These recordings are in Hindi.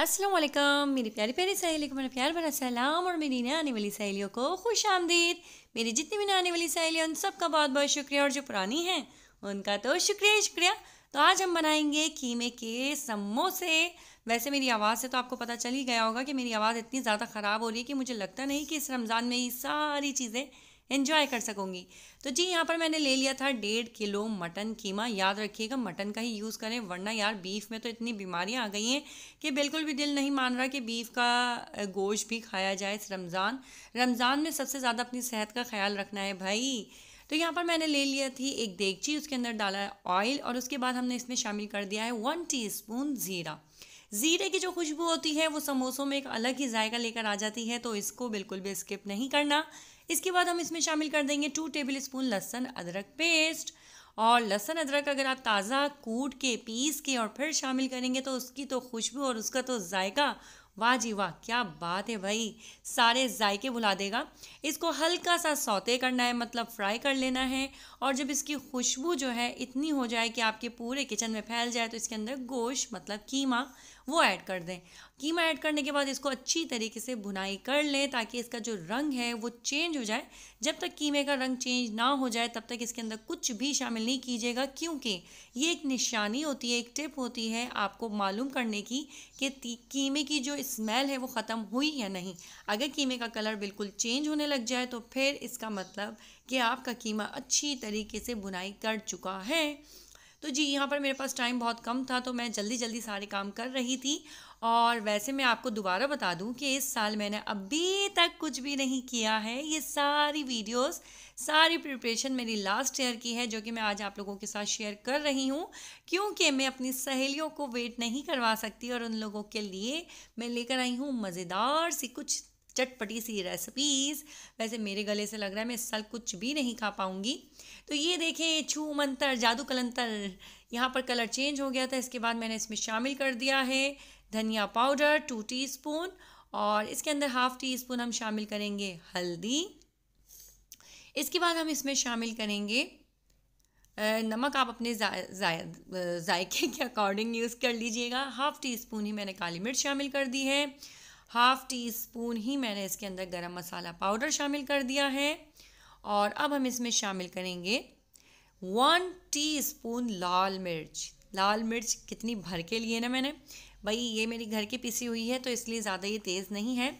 असलम मेरी प्यारी प्यारी सहेली को मेरा प्यार भरा सलाम और मेरी नए आने वाली सहेलियों को खुश आमदीद मेरी जितनी भी नए आने वाली सहेलियाँ उन सब का बहुत बहुत शुक्रिया और जो पुरानी हैं उनका तो शुक्रिया शुक्रिया तो आज हम बनाएंगे कीमे के समोसे वैसे मेरी आवाज़ से तो आपको पता चल ही गया होगा कि मेरी आवाज़ इतनी ज़्यादा ख़राब हो रही है कि मुझे लगता नहीं कि इस रमज़ान में ये सारी चीज़ें इन्जॉय कर सकूँगी तो जी यहाँ पर मैंने ले लिया था डेढ़ किलो मटन कीमा याद रखिएगा मटन का ही यूज़ करें वरना यार बीफ में तो इतनी बीमारियाँ आ गई हैं कि बिल्कुल भी दिल नहीं मान रहा कि बीफ का गोश्त भी खाया जाए इस रमज़ान रमज़ान में सबसे ज़्यादा अपनी सेहत का ख्याल रखना है भाई तो यहाँ पर मैंने ले लिया थी एक देगची उसके अंदर डाला है ऑयल और उसके बाद हमने इसमें शामिल कर दिया है वन टीस्पून ज़ीरा ज़ीरे की जो खुशबू होती है वो समोसों में एक अलग ही जायका लेकर आ जाती है तो इसको बिल्कुल भी स्किप नहीं करना इसके बाद हम इसमें शामिल कर देंगे टू टेबल स्पून लहसुन अदरक पेस्ट और लहसुन अदरक अगर आप ताज़ा कूट के पीस के और फिर शामिल करेंगे तो उसकी तो खुशबू और उसका तो जायका वाह जी वाह क्या बात है भाई सारे जायके भुला देगा इसको हल्का सा सौते करना है मतलब फ्राई कर लेना है और जब इसकी खुशबू जो है इतनी हो जाए कि आपके पूरे किचन में फैल जाए तो इसके अंदर गोश्त मतलब कीमा वो ऐड कर दें कीमा ऐड करने के बाद इसको अच्छी तरीके से भुनाई कर लें ताकि इसका जो रंग है वो चेंज हो जाए जब तक कीमे का रंग चेंज ना हो जाए तब तक इसके अंदर कुछ भी शामिल नहीं कीजिएगा क्योंकि ये एक निशानी होती है एक टिप होती है आपको मालूम करने की कि कीमे की जो स्मेल है वो ख़त्म हुई या नहीं अगर कीमे का कलर बिल्कुल चेंज होने लग जाए तो फिर इसका मतलब कि आपका कीमा अच्छी तरीके से बुनाई कर चुका है तो जी यहाँ पर मेरे पास टाइम बहुत कम था तो मैं जल्दी जल्दी सारे काम कर रही थी और वैसे मैं आपको दोबारा बता दूं कि इस साल मैंने अभी तक कुछ भी नहीं किया है ये सारी वीडियोस सारी प्रिपरेशन मेरी लास्ट ईयर की है जो कि मैं आज आप लोगों के साथ शेयर कर रही हूँ क्योंकि मैं अपनी सहेलियों को वेट नहीं करवा सकती और उन लोगों के लिए मैं लेकर आई हूँ मज़ेदार सी कुछ चटपटी सी रेसिपीज़ वैसे मेरे गले से लग रहा है मैं इस साल कुछ भी नहीं खा पाऊँगी तो ये देखें छू मंतर जादू कलंतर यहाँ पर कलर चेंज हो गया था इसके बाद मैंने इसमें शामिल कर दिया है धनिया पाउडर टू टीस्पून और इसके अंदर हाफ़ टी स्पून हम शामिल करेंगे हल्दी इसके बाद हम इसमें शामिल करेंगे नमक आप अपने जायके के अकॉर्डिंग यूज़ कर लीजिएगा हाफ़ टी स्पून ही मैंने काली मिर्च शामिल कर दी है हाफ़ टी स्पून ही मैंने इसके अंदर गरम मसाला पाउडर शामिल कर दिया है और अब हम इसमें शामिल करेंगे वन टी स्पून लाल मिर्च लाल मिर्च कितनी भर के लिए ना मैंने भाई ये मेरी घर की पीसी हुई है तो इसलिए ज़्यादा ये तेज़ नहीं है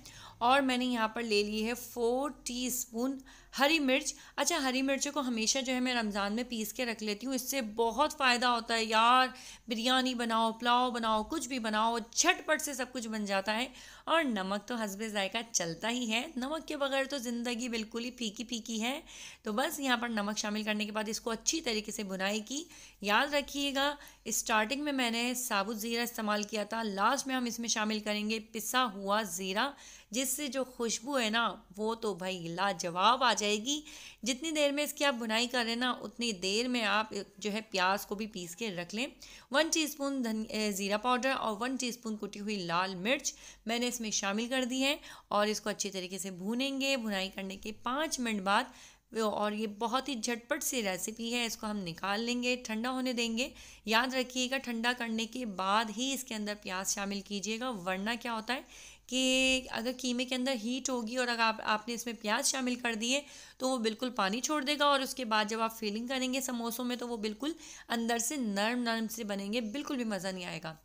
और मैंने यहाँ पर ले ली है फोर टीस्पून हरी मिर्च अच्छा हरी मिर्चों को हमेशा जो है मैं रमज़ान में पीस के रख लेती हूँ इससे बहुत फ़ायदा होता है यार बिरयानी बनाओ पुलाव बनाओ कुछ भी बनाओ झटपट से सब कुछ बन जाता है और नमक तो हसब ज़ायका चलता ही है नमक के बगैर तो ज़िंदगी बिल्कुल ही फीकी फीकी है तो बस यहाँ पर नमक शामिल करने के बाद इसको अच्छी तरीके से बुनाई की याद रखिएगा स्टार्टिंग में मैंने साबुत ज़ीरा इस्तेमाल किया था लास्ट में हम इसमें शामिल करेंगे पिसा हुआ ज़ीरा जिससे जो खुशबू है ना वो तो भाई लाजवाब आ जाएगी जितनी देर में इसकी आप बुनाई करें ना उतनी देर में आप जो है प्याज को भी पीस के रख लें वन टीस्पून धन ज़ीरा पाउडर और वन टीस्पून कुटी हुई लाल मिर्च मैंने इसमें शामिल कर दी है और इसको अच्छे तरीके से भूनेंगे भुनाई करने के पाँच मिनट बाद और ये बहुत ही झटपट सी रेसिपी है इसको हम निकाल लेंगे ठंडा होने देंगे याद रखिएगा ठंडा करने के बाद ही इसके अंदर प्याज शामिल कीजिएगा वरना क्या होता है कि अगर कीमे के अंदर हीट होगी और अगर आप, आपने इसमें प्याज शामिल कर दिए तो वो बिल्कुल पानी छोड़ देगा और उसके बाद जब आप फीलिंग करेंगे समोसों में तो वो बिल्कुल अंदर से नरम नरम से बनेंगे बिल्कुल भी मज़ा नहीं आएगा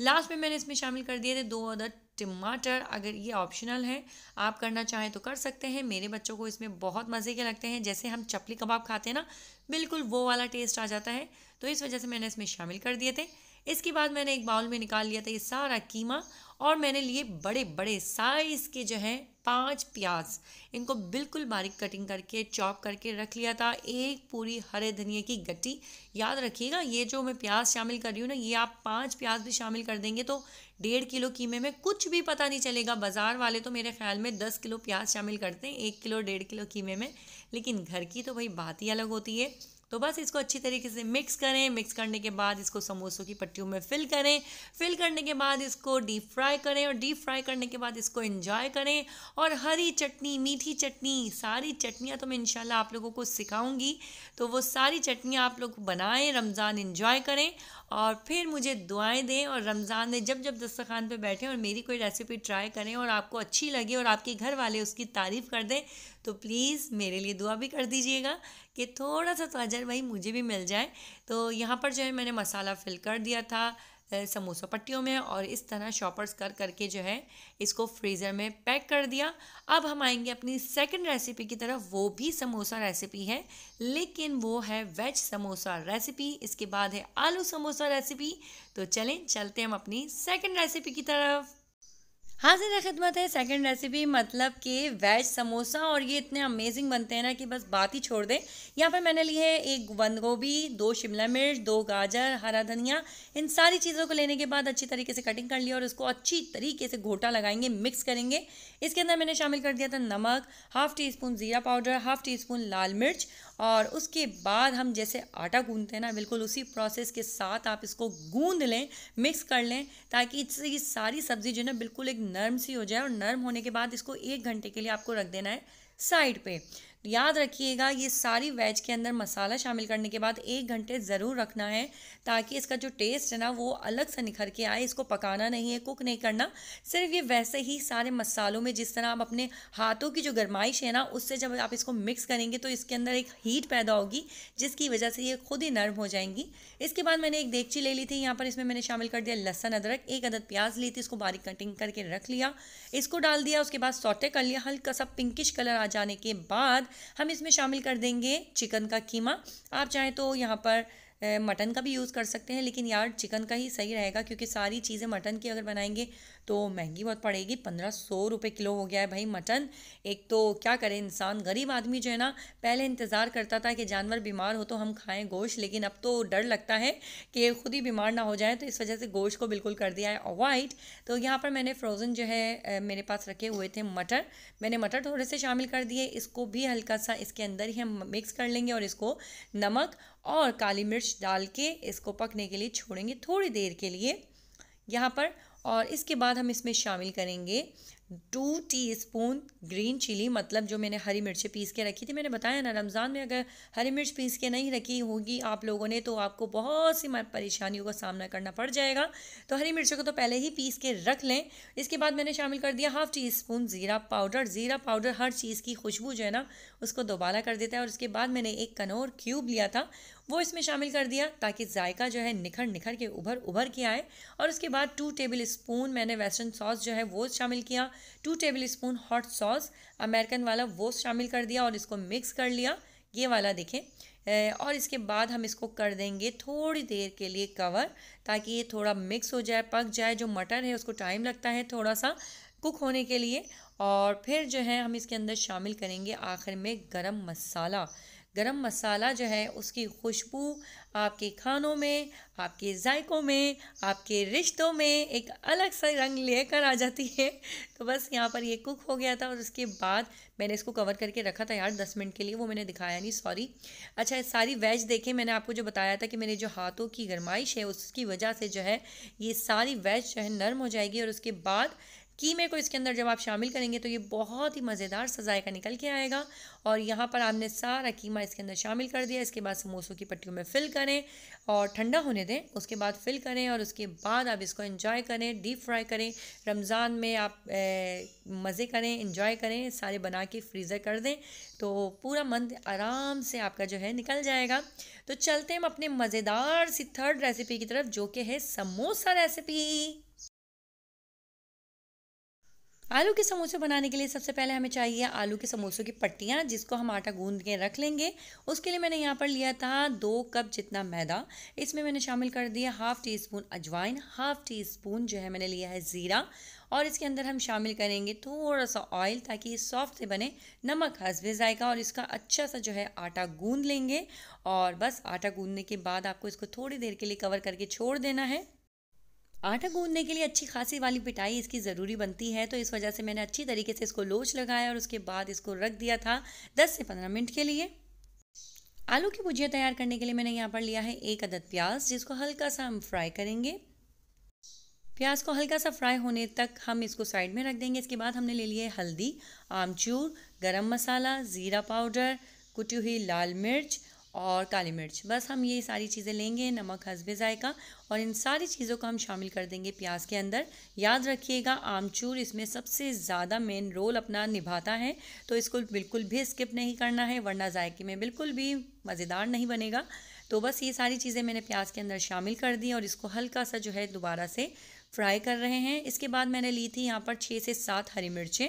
लास्ट में मैंने इसमें शामिल कर दिए थे दो अदर टमाटर अगर ये ऑप्शनल है आप करना चाहें तो कर सकते हैं मेरे बच्चों को इसमें बहुत मज़े के लगते हैं जैसे हम चपली कबाब खाते हैं ना बिल्कुल वो वाला टेस्ट आ जाता है तो इस वजह से मैंने इसमें शामिल कर दिए थे इसके बाद मैंने एक बाउल में निकाल लिया था ये सारा कीमा और मैंने लिए बड़े बड़े साइज़ के जो हैं पांच प्याज इनको बिल्कुल बारीक कटिंग करके चॉप करके रख लिया था एक पूरी हरे धनिया की गट्टी याद रखिएगा ये जो मैं प्याज शामिल कर रही हूँ ना ये आप पांच प्याज भी शामिल कर देंगे तो डेढ़ किलो कीमे में कुछ भी पता नहीं चलेगा बाज़ार वाले तो मेरे ख्याल में दस किलो प्याज शामिल करते हैं एक किलो डेढ़ किलो कीमे में लेकिन घर की तो भाई बात ही अलग होती है तो बस इसको अच्छी तरीके से मिक्स करें मिक्स करने के बाद इसको समोसों की पट्टियों में फिल करें फिल करने के बाद इसको डीप फ्राई करें और डीप फ्राई करने के बाद इसको इंजॉय करें और हरी चटनी मीठी चटनी सारी चटनियाँ तो मैं इनशाला आप लोगों को सिखाऊंगी तो वो सारी चटनियाँ आप लोग बनाएँ रमज़ान इन्जॉय करें और फिर मुझे दुआएं दें और रमज़ान में जब जब दस्तरखान पे बैठें और मेरी कोई रेसिपी ट्राई करें और आपको अच्छी लगे और आपके घर वाले उसकी तारीफ़ कर दें तो प्लीज़ मेरे लिए दुआ भी कर दीजिएगा कि थोड़ा सा तो अजर भाई मुझे भी मिल जाए तो यहाँ पर जो है मैंने मसाला फिल कर दिया था समोसा पट्टियों में और इस तरह शॉपर्स कर करके जो है इसको फ्रीज़र में पैक कर दिया अब हम आएंगे अपनी सेकंड रेसिपी की तरफ वो भी समोसा रेसिपी है लेकिन वो है वेज समोसा रेसिपी इसके बाद है आलू समोसा रेसिपी तो चलें चलते हम अपनी सेकंड रेसिपी की तरफ हाजिर खिदमत है सेकंड रेसिपी मतलब कि वेज समोसा और ये इतने अमेजिंग बनते हैं ना कि बस बात ही छोड़ दें यहाँ पर मैंने ली है एक बंद गोभी दो शिमला मिर्च दो गाजर हरा धनिया इन सारी चीज़ों को लेने के बाद अच्छी तरीके से कटिंग कर लिया और इसको अच्छी तरीके से घोटा लगाएंगे मिक्स करेंगे इसके अंदर मैंने शामिल कर दिया था नमक हाफ़ टी स्पून ज़ीरा पाउडर हाफ़ टी स्पून लाल मिर्च और उसके बाद हम जैसे आटा गूंदते हैं ना बिल्कुल उसी प्रोसेस के साथ आप इसको गूंद लें मिक्स कर लें ताकि इससे ये सारी सब्ज़ी जो है ना बिल्कुल एक नर्म सी हो जाए और नर्म होने के बाद इसको एक घंटे के लिए आपको रख देना है साइड पे याद रखिएगा ये सारी वेज के अंदर मसाला शामिल करने के बाद एक घंटे ज़रूर रखना है ताकि इसका जो टेस्ट है ना वो अलग से निखर के आए इसको पकाना नहीं है कुक नहीं करना सिर्फ ये वैसे ही सारे मसालों में जिस तरह आप अपने हाथों की जो गर्माइश है ना उससे जब आप इसको मिक्स करेंगे तो इसके अंदर एक हीट पैदा होगी जिसकी वजह से ये खुद ही नर्म हो जाएंगी इसके बाद मैंने एक देगची ले ली थी यहाँ पर इसमें मैंने शामिल कर दिया लहसन अदरक एक अदद प्याज ली थी इसको बारीक कटिंग करके रख लिया इसको डाल दिया उसके बाद सोटे कर लिया हल्का सा पिंकिश कलर आ जाने के बाद हम इसमें शामिल कर देंगे चिकन का कीमा आप चाहें तो यहाँ पर मटन का भी यूज़ कर सकते हैं लेकिन यार चिकन का ही सही रहेगा क्योंकि सारी चीज़ें मटन की अगर बनाएंगे तो महंगी बहुत पड़ेगी पंद्रह सौ रुपये किलो हो गया है भाई मटन एक तो क्या करे इंसान गरीब आदमी जो है ना पहले इंतज़ार करता था कि जानवर बीमार हो तो हम खाएं गोश्त लेकिन अब तो डर लगता है कि खुद ही बीमार ना हो जाए तो इस वजह से गोश्त को बिल्कुल कर दिया है अवॉइड तो यहाँ पर मैंने फ्रोज़न जो है मेरे पास रखे हुए थे मटर मैंने मटर थोड़े से शामिल कर दिए इसको भी हल्का सा इसके अंदर ही हम मिक्स कर लेंगे और इसको नमक और काली मिर्च डाल के इसको पकने के लिए छोड़ेंगे थोड़ी देर के लिए यहाँ पर और इसके बाद हम इसमें शामिल करेंगे two teaspoon green chilli मतलब जो मैंने हरी मिर्चें पीस के रखी थी मैंने बताया ना रमज़ान में अगर हरी मिर्च पीस के नहीं रखी होगी आप लोगों ने तो आपको बहुत सी परेशानियों का सामना करना पड़ जाएगा तो हरी मिर्चों को तो पहले ही पीस के रख लें इसके बाद मैंने शामिल कर दिया हाफ़ टी स्पून ज़ीरा पाउडर ज़ीरा पाउडर हर चीज़ की खुशबू जो है ना उसको दोबारा कर देता है और उसके बाद मैंने एक कनौर क्यूब लिया था वो इसमें शामिल कर दिया ताकि जायका जो है निखर निखर के उभर उभर के आए और उसके बाद टू टेबल स्पून मैंने वेस्टर्न सॉस जो है वो शामिल किया two tablespoon hot sauce American वाला वो शामिल कर दिया और इसको मिक्स कर लिया ये वाला देखें और इसके बाद हम इसको कर देंगे थोड़ी देर के लिए कवर ताकि ये थोड़ा मिक्स हो जाए पक जाए जो मटर है उसको टाइम लगता है थोड़ा सा कुक होने के लिए और फिर जो है हम इसके अंदर शामिल करेंगे आखिर में गरम मसाला गरम मसाला जो है उसकी खुशबू आपके खानों में आपके जायकों में आपके रिश्तों में एक अलग सा रंग लेकर आ जाती है तो बस यहाँ पर ये कुक हो गया था और उसके बाद मैंने इसको कवर करके रखा था यार दस मिनट के लिए वो मैंने दिखाया नहीं सॉरी अच्छा सारी वेज देखें मैंने आपको जो बताया था कि मेरे जो हाथों की गरमाइश है उसकी वजह से जो है ये सारी वेज जो है नर्म हो जाएगी और उसके बाद कीमे को इसके अंदर जब आप शामिल करेंगे तो ये बहुत ही मज़ेदार सजाए का निकल के आएगा और यहाँ पर आपने सारा कीमा इसके अंदर शामिल कर दिया इसके बाद समोसों की पट्टियों में फ़िल करें और ठंडा होने दें उसके बाद फ़िल करें और उसके बाद आप इसको इंजॉय करें डीप फ्राई करें रमज़ान में आप मज़े करें इंजॉय करें सारे बना के फ्रीज़र कर दें तो पूरा मंथ आराम से आपका जो है निकल जाएगा तो चलते हम अपने मज़ेदार सी थर्ड रेसिपी की तरफ जो कि है समोसा रेसिपी आलू के समोसे बनाने के लिए सबसे पहले हमें चाहिए आलू के समोसों की पट्टियाँ जिसको हम आटा गूंद के रख लेंगे उसके लिए मैंने यहाँ पर लिया था दो कप जितना मैदा इसमें मैंने शामिल कर दिया हाफ़ टी स्पून अजवाइन हाफ़ टी स्पून जो है मैंने लिया है ज़ीरा और इसके अंदर हम शामिल करेंगे थोड़ा सा ऑयल ताकि ये सॉफ्ट से बने नमक हसबे जायका और इसका अच्छा सा जो है आटा गूंद लेंगे और बस आटा गूंदने के बाद आपको इसको थोड़ी देर के लिए कवर करके छोड़ देना है आटा गूंदने के लिए अच्छी खासी वाली पिटाई इसकी ज़रूरी बनती है तो इस वजह से मैंने अच्छी तरीके से इसको लोच लगाया और उसके बाद इसको रख दिया था 10 से 15 मिनट के लिए आलू की भुजिया तैयार करने के लिए मैंने यहाँ पर लिया है एक अदद प्याज जिसको हल्का सा हम फ्राई करेंगे प्याज को हल्का सा फ्राई होने तक हम इसको साइड में रख देंगे इसके बाद हमने ले लिए हल्दी आमचूर गरम मसाला ज़ीरा पाउडर कुटी हुई लाल मिर्च और काली मिर्च बस हम ये सारी चीज़ें लेंगे नमक हसबे ज़ायका और इन सारी चीज़ों को हम शामिल कर देंगे प्याज के अंदर याद रखिएगा आमचूर इसमें सबसे ज़्यादा मेन रोल अपना निभाता है तो इसको बिल्कुल भी स्किप नहीं करना है वरना जायके में बिल्कुल भी मज़ेदार नहीं बनेगा तो बस ये सारी चीज़ें मैंने प्याज के अंदर शामिल कर दी और इसको हल्का सा जो है दोबारा से फ्राई कर रहे हैं इसके बाद मैंने ली थी यहाँ पर छः से सात हरी मिर्चें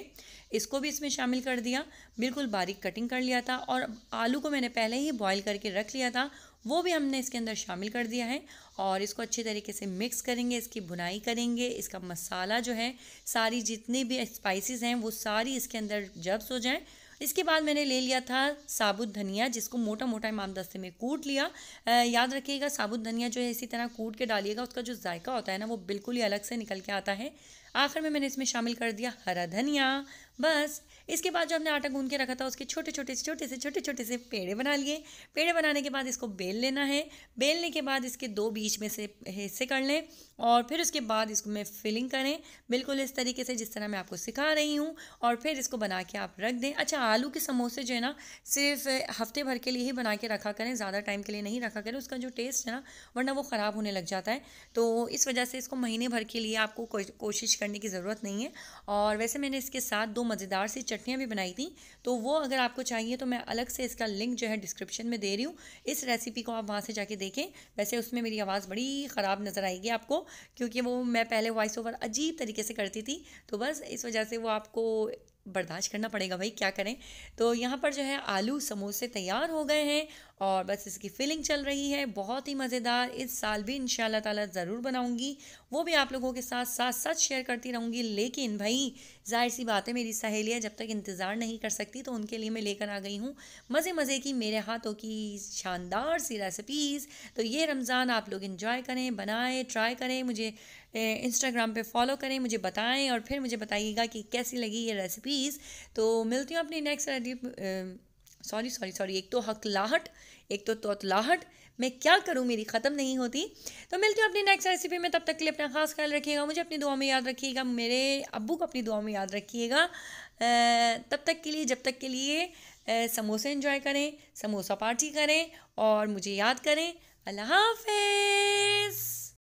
इसको भी इसमें शामिल कर दिया बिल्कुल बारीक कटिंग कर लिया था और आलू को मैंने पहले ही बॉईल करके रख लिया था वो भी हमने इसके अंदर शामिल कर दिया है और इसको अच्छे तरीके से मिक्स करेंगे इसकी भुनाई करेंगे इसका मसाला जो है सारी जितनी भी स्पाइसिस हैं वो सारी इसके अंदर जब्स हो जाएँ इसके बाद मैंने ले लिया था साबुत धनिया जिसको मोटा मोटा इमामदस्ते में कूट लिया आ, याद रखिएगा साबुत धनिया जो है इसी तरह कूट के डालिएगा उसका जो जायका होता है ना वो बिल्कुल ही अलग से निकल के आता है आखिर में मैंने इसमें शामिल कर दिया हरा धनिया बस इसके बाद जो हमने आटा गूंद के रखा था उसके छोटे छोटे से छोटे से छोटे छोटे से पेड़े बना लिए पेड़े बनाने के बाद इसको बेल लेना है बेलने के बाद इसके दो बीच में से हिस्से कर लें और फिर उसके बाद इसको मैं फिलिंग करें बिल्कुल इस तरीके से जिस तरह मैं आपको सिखा रही हूँ और फिर इसको बना के आप रख दें अच्छा आलू के समोसे जो है ना सिर्फ हफ्ते भर के लिए ही बना के रखा करें ज़्यादा टाइम के लिए नहीं रखा करें उसका जो टेस्ट है ना वरना वो ख़राब होने लग जाता है तो इस वजह से इसको महीने भर के लिए आपको कोशिश करने की ज़रूरत नहीं है और वैसे मैंने इसके साथ दो मज़ेदार सी चट चटनियाँ भी बनाई थी तो वो अगर आपको चाहिए तो मैं अलग से इसका लिंक जो है डिस्क्रिप्शन में दे रही हूँ इस रेसिपी को आप वहाँ से जाके देखें वैसे उसमें मेरी आवाज़ बड़ी ख़राब नज़र आएगी आपको क्योंकि वो मैं पहले वॉइस ओवर अजीब तरीके से करती थी तो बस इस वजह से वो आपको बर्दाश्त करना पड़ेगा भाई क्या करें तो यहाँ पर जो है आलू समोसे तैयार हो गए हैं और बस इसकी फिलिंग चल रही है बहुत ही मज़ेदार इस साल भी इन ताला ज़रूर बनाऊँगी वो भी आप लोगों के साथ साथ साथ शेयर करती रहूँगी लेकिन भाई जाहिर सी बात है मेरी सहेलियाँ जब तक इंतज़ार नहीं कर सकती तो उनके लिए मैं लेकर आ गई हूँ मज़े मज़े की मेरे हाथों की शानदार सी रेसिपीज़ तो ये रमज़ान आप लोग इन्जॉय करें बनाएँ ट्राई करें मुझे इंस्टाग्राम पे फॉलो करें मुझे बताएं और फिर मुझे बताइएगा कि कैसी लगी ये रेसिपीज़ तो मिलती हूँ अपनी नेक्स्ट सॉरी सॉरी सॉरी एक तो हकलाहट एक तो तोतलाहट मैं क्या करूँ मेरी ख़त्म नहीं होती तो मिलती हूँ अपनी नेक्स्ट रेसिपी में तब तक के लिए अपना खास ख्याल रखिएगा मुझे अपनी दुआ में याद रखिएगा मेरे अबू को अपनी दुआ में याद रखिएगा तब तक के लिए जब तक के लिए समोसे इन्जॉय करें समोसा पार्टी करें और मुझे याद करें अल्लाह हाफिज़